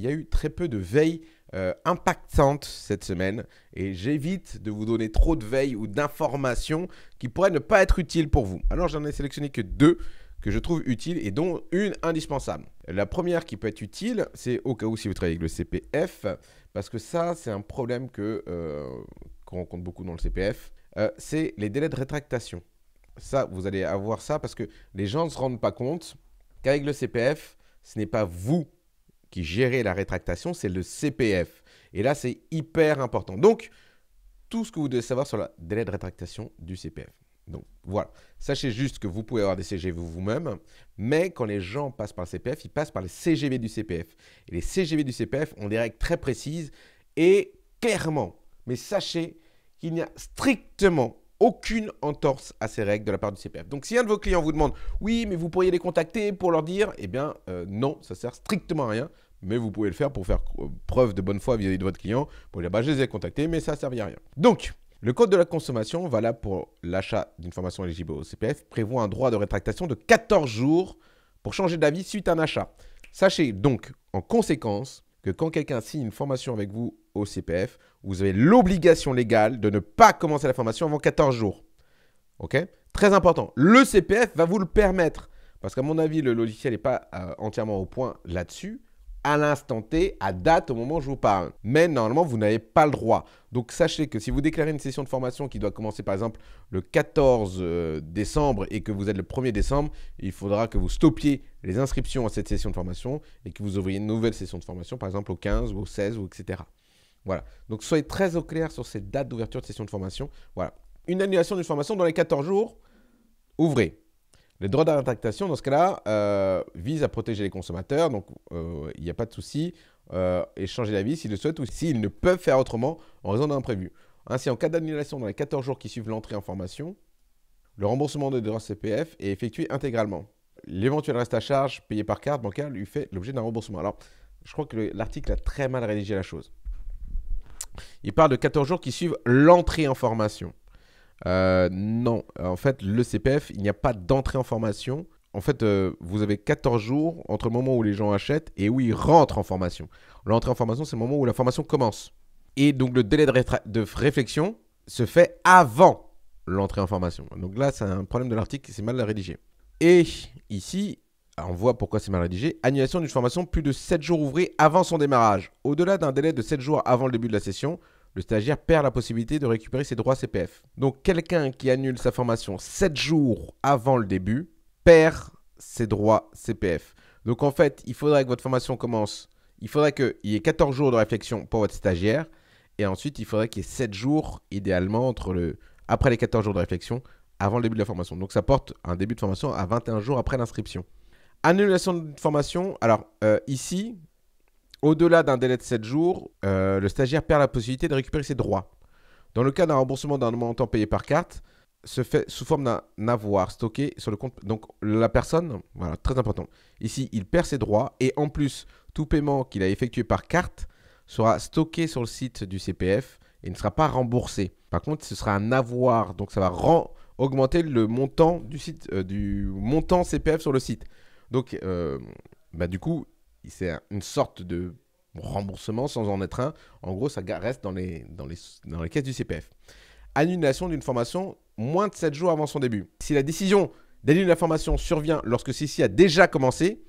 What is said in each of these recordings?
Il y a eu très peu de veilles euh, impactantes cette semaine et j'évite de vous donner trop de veilles ou d'informations qui pourraient ne pas être utiles pour vous. Alors j'en ai sélectionné que deux que je trouve utiles et dont une indispensable. La première qui peut être utile, c'est au cas où si vous travaillez avec le CPF, parce que ça c'est un problème que euh, qu'on rencontre beaucoup dans le CPF, euh, c'est les délais de rétractation. Ça, vous allez avoir ça parce que les gens ne se rendent pas compte qu'avec le CPF, ce n'est pas vous qui gérait la rétractation, c'est le CPF. Et là, c'est hyper important. Donc, tout ce que vous devez savoir sur le délai de rétractation du CPF. Donc voilà, sachez juste que vous pouvez avoir des CGV vous-même, mais quand les gens passent par le CPF, ils passent par les CGV du CPF. Et les CGV du CPF ont des règles très précises et clairement. Mais sachez qu'il n'y a strictement aucune entorse à ces règles de la part du CPF. Donc si un de vos clients vous demande oui mais vous pourriez les contacter pour leur dire eh bien euh, non ça sert strictement à rien mais vous pouvez le faire pour faire euh, preuve de bonne foi vis-à-vis de votre client pour dire eh bah, je les ai contactés mais ça ne servait à rien. Donc le code de la consommation valable pour l'achat d'une formation éligible au CPF prévoit un droit de rétractation de 14 jours pour changer d'avis suite à un achat. Sachez donc en conséquence que quand quelqu'un signe une formation avec vous au CPF, vous avez l'obligation légale de ne pas commencer la formation avant 14 jours. OK Très important. Le CPF va vous le permettre. Parce qu'à mon avis, le logiciel n'est pas euh, entièrement au point là-dessus à l'instant T, à date, au moment où je vous parle. Mais normalement, vous n'avez pas le droit. Donc sachez que si vous déclarez une session de formation qui doit commencer par exemple le 14 euh, décembre et que vous êtes le 1er décembre, il faudra que vous stoppiez les inscriptions à cette session de formation et que vous ouvriez une nouvelle session de formation, par exemple au 15 ou au 16 ou etc. Voilà. Donc soyez très au clair sur cette date d'ouverture de session de formation. Voilà. Une annulation d'une formation dans les 14 jours, ouvrez. Les droits d'interprétation, dans ce cas-là, euh, visent à protéger les consommateurs, donc euh, il n'y a pas de souci, euh, et changer d'avis s'ils le souhaitent ou s'ils ne peuvent faire autrement en raison d'un imprévu. Ainsi, en cas d'annulation dans les 14 jours qui suivent l'entrée en formation, le remboursement des droits CPF est effectué intégralement. L'éventuel reste à charge payé par carte bancaire lui fait l'objet d'un remboursement. Alors, je crois que l'article a très mal rédigé la chose. Il parle de 14 jours qui suivent l'entrée en formation. Euh, non, en fait, le CPF, il n'y a pas d'entrée en formation. En fait, euh, vous avez 14 jours entre le moment où les gens achètent et où ils rentrent en formation. L'entrée en formation, c'est le moment où la formation commence. Et donc, le délai de, réflexion se fait avant l'entrée en formation. Donc là, c'est un problème de l'article, c'est mal rédigé. Et ici, on voit pourquoi c'est mal rédigé. Annulation d'une formation plus de 7 jours ouvrés avant son démarrage. Au-delà d'un délai de 7 jours avant le début de la session, le stagiaire perd la possibilité de récupérer ses droits CPF. Donc quelqu'un qui annule sa formation 7 jours avant le début perd ses droits CPF. Donc en fait, il faudrait que votre formation commence, il faudrait qu'il y ait 14 jours de réflexion pour votre stagiaire, et ensuite il faudrait qu'il y ait 7 jours idéalement entre le, après les 14 jours de réflexion avant le début de la formation. Donc ça porte un début de formation à 21 jours après l'inscription. Annulation de formation, alors euh, ici, au-delà d'un délai de 7 jours, euh, le stagiaire perd la possibilité de récupérer ses droits. Dans le cas d'un remboursement d'un montant payé par carte, se fait sous forme d'un avoir stocké sur le compte. Donc la personne, voilà, très important. Ici, il perd ses droits et en plus, tout paiement qu'il a effectué par carte sera stocké sur le site du CPF et ne sera pas remboursé. Par contre, ce sera un avoir, donc ça va augmenter le montant du site, euh, du montant CPF sur le site. Donc, euh, bah, du coup, c'est une sorte de remboursement sans en être un. En gros, ça reste dans les, caisses du CPF. Annulation d'une formation moins de 7 jours avant son début. Si la décision d'annuler la formation survient lorsque celle-ci a déjà commencé,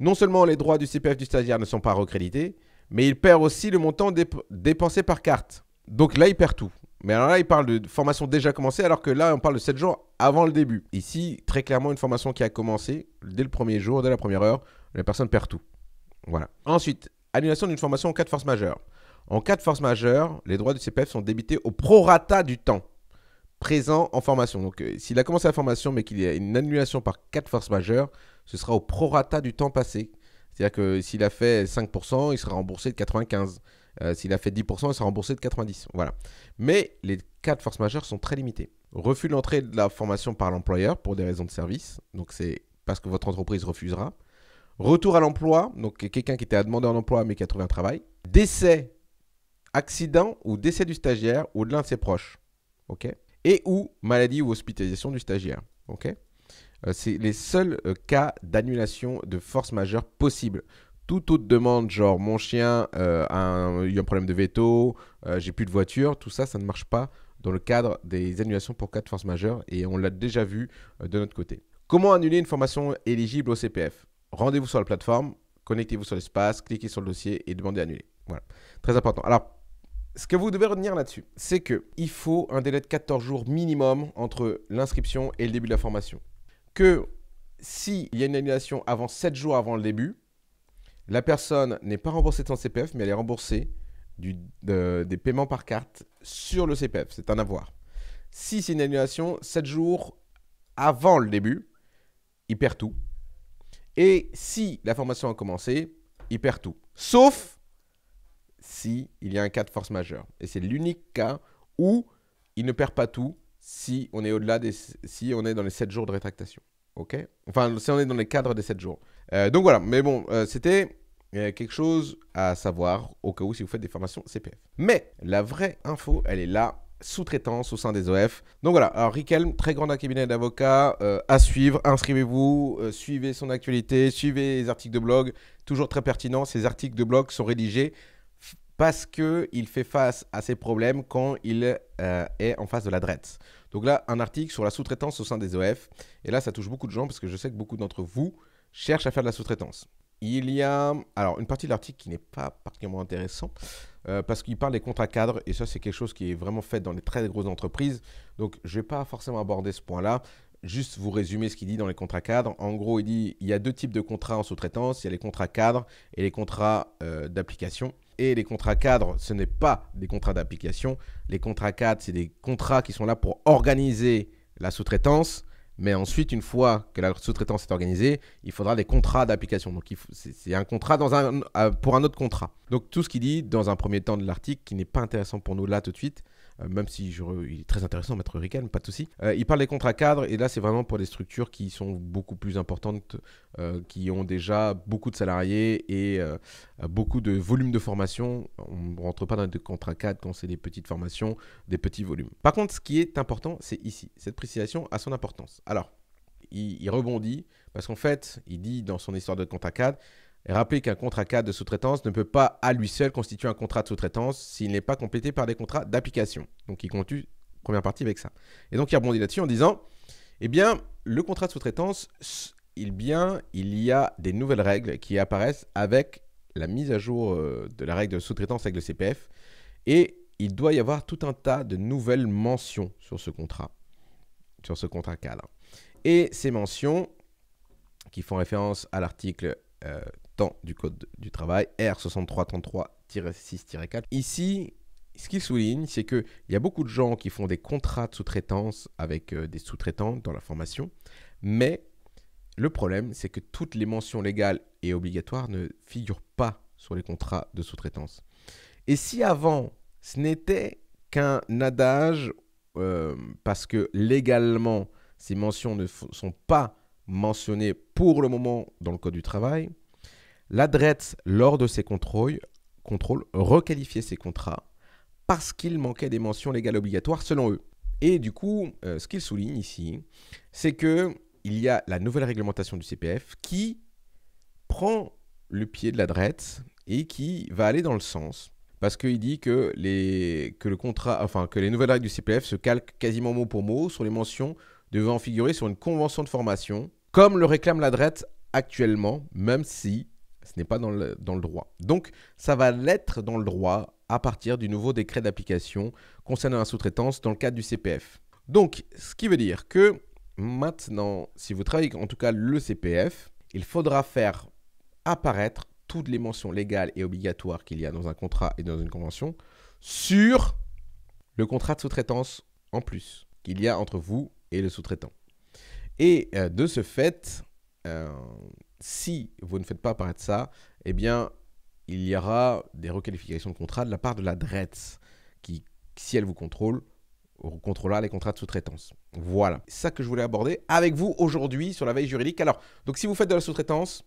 non seulement les droits du CPF du stagiaire ne sont pas recrédités, mais il perd aussi le montant dépensé par carte. Donc là, il perd tout. Mais alors là, il parle de formation déjà commencée, alors que là, on parle de 7 jours avant le début. Ici, très clairement, une formation qui a commencé dès le premier jour, dès la première heure, la personne perd tout. Voilà. Ensuite, annulation d'une formation en cas de force majeure. En cas de force majeure, les droits du CPF sont débités au prorata du temps présent en formation. Donc, euh, s'il a commencé la formation, mais qu'il y a une annulation par cas de force majeure, ce sera au prorata du temps passé. C'est-à-dire que s'il a fait 5%, il sera remboursé de 95%. Euh, s'il a fait 10%, il sera remboursé de 90%. Voilà. Mais les cas de force majeure sont très limités. Refus d'entrée de la formation par l'employeur pour des raisons de service. Donc, c'est parce que votre entreprise refusera. Retour à l'emploi, donc quelqu'un qui était à demander un emploi mais qui a trouvé un travail. Décès, accident ou décès du stagiaire ou de l'un de ses proches. ok Et ou maladie ou hospitalisation du stagiaire. ok euh, C'est les seuls euh, cas d'annulation de force majeure possible. Toute autre demande, genre mon chien euh, a, eu un problème de veto, j'ai plus de voiture, tout ça, ça ne marche pas dans le cadre des annulations pour cas de force majeure et on l'a déjà vu de notre côté. Comment annuler une formation éligible au CPF rendez-vous sur la plateforme, connectez-vous sur l'espace, cliquez sur le dossier et demandez à annuler. Voilà, très important. Alors, ce que vous devez retenir là-dessus, c'est qu'il faut un délai de 14 jours minimum entre l'inscription et le début de la formation. Que s'il y a une annulation avant 7 jours avant le début, la personne n'est pas remboursée de son CPF, mais elle est remboursée des paiements par carte sur le CPF. C'est un avoir. Si c'est une annulation 7 jours avant le début, il perd tout. Et si la formation a commencé, il perd tout. Sauf si il y a un cas de force majeure. Et c'est l'unique cas où il ne perd pas tout si on est au-delà des si on est dans les 7 jours de rétractation. OK Enfin, si on est dans les cadres des 7 jours. Euh, donc voilà, mais bon, euh, c'était euh, quelque chose à savoir au cas où si vous faites des formations CPF. Mais la vraie info, elle est là sous-traitance au sein des OF. Donc voilà, alors Riquelme, très grand cabinet d'avocats euh, à suivre. Inscrivez-vous, euh, suivez son actualité, suivez les articles de blog. Toujours très pertinent, ces articles de blog sont rédigés parce qu'il fait face à ces problèmes quand il euh, est en face de la drette. Donc là, un article sur la sous-traitance au sein des OF. Et là, ça touche beaucoup de gens parce que je sais que beaucoup d'entre vous cherchent à faire de la sous-traitance. Il y a alors une partie de l'article qui n'est pas particulièrement intéressant euh, parce qu'il parle des contrats cadres et ça c'est quelque chose qui est vraiment fait dans les très grosses entreprises. Donc je ne vais pas forcément aborder ce point-là. Juste vous résumer ce qu'il dit dans les contrats cadres. En gros, il dit il y a deux types de contrats en sous-traitance. Il y a les contrats cadres et les contrats euh, d'application. Et les contrats cadres, ce n'est pas des contrats d'application. Les contrats cadres, c'est des contrats qui sont là pour organiser la sous-traitance mais ensuite, une fois que la sous-traitance est organisée, il faudra des contrats d'application. Donc, c'est un contrat pour un autre contrat. Donc tout ce qu'il dit dans un premier temps de l'article, qui n'est pas intéressant pour nous là tout de suite, euh, même si je il est très intéressant, Maître Rican, pas de souci. Euh, il parle des contrats cadres, et là c'est vraiment pour des structures qui sont beaucoup plus importantes, euh, qui ont déjà beaucoup de salariés et beaucoup de volume de formation. On ne rentre pas dans des contrats cadres quand c'est des petites formations, des petits volumes. Par contre, ce qui est important, c'est ici. Cette précision a son importance. Alors, il, rebondit, parce qu'en fait, il dit dans son histoire de contrat cadre, Rappelez qu'un contrat cadre de sous-traitance ne peut pas à lui seul constituer un contrat de sous-traitance s'il n'est pas complété par des contrats d'application. Donc il une première partie avec ça. Et donc il rebondit là-dessus en disant, eh bien, le contrat de sous-traitance, il, bien, il y a des nouvelles règles qui apparaissent avec la mise à jour euh, de la règle de sous-traitance avec le CPF. Et il doit y avoir tout un tas de nouvelles mentions sur ce contrat, sur ce contrat cadre. Et ces mentions, qui font référence à l'article euh, temps du Code du travail, R6333-6-4. Ici, ce qu'il souligne, c'est qu'il y a beaucoup de gens qui font des contrats de sous-traitance avec euh, des sous-traitants dans la formation, mais le problème, c'est que toutes les mentions légales et obligatoires ne figurent pas sur les contrats de sous-traitance. Et si avant, ce n'était qu'un adage, euh, parce que légalement, ces mentions ne sont pas mentionnées pour le moment dans le Code du travail, l'adret lors de ses contrôles, requalifiait ses contrats parce qu'il manquait des mentions légales obligatoires selon eux. Et du coup, euh, ce qu'il souligne ici, c'est que il y a la nouvelle réglementation du CPF qui prend le pied de la et qui va aller dans le sens parce qu'il dit que les, que, le contrat, enfin, que les nouvelles règles du CPF se calquent quasiment mot pour mot sur les mentions devant figurer sur une convention de formation, comme le réclame la actuellement, même si ce n'est pas dans le, dans le droit. Donc, ça va l'être dans le droit à partir du nouveau décret d'application concernant la sous-traitance dans le cadre du CPF. Donc, ce qui veut dire que maintenant, si vous travaillez en tout cas le CPF, il faudra faire apparaître toutes les mentions légales et obligatoires qu'il y a dans un contrat et dans une convention sur le contrat de sous-traitance en plus qu'il y a entre vous et le sous-traitant. Et euh, de ce fait, euh, si vous ne faites pas apparaître ça, eh bien, il y aura des requalifications de contrats de la part de la DRETS, qui, si elle vous contrôle, contrôlera les contrats de sous-traitance. Voilà, c'est ça que je voulais aborder avec vous aujourd'hui sur la veille juridique. Alors, donc si vous faites de la sous-traitance,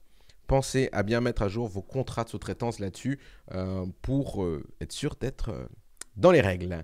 pensez à bien mettre à jour vos contrats de sous-traitance là-dessus euh, pour euh, être sûr d'être euh, dans les règles.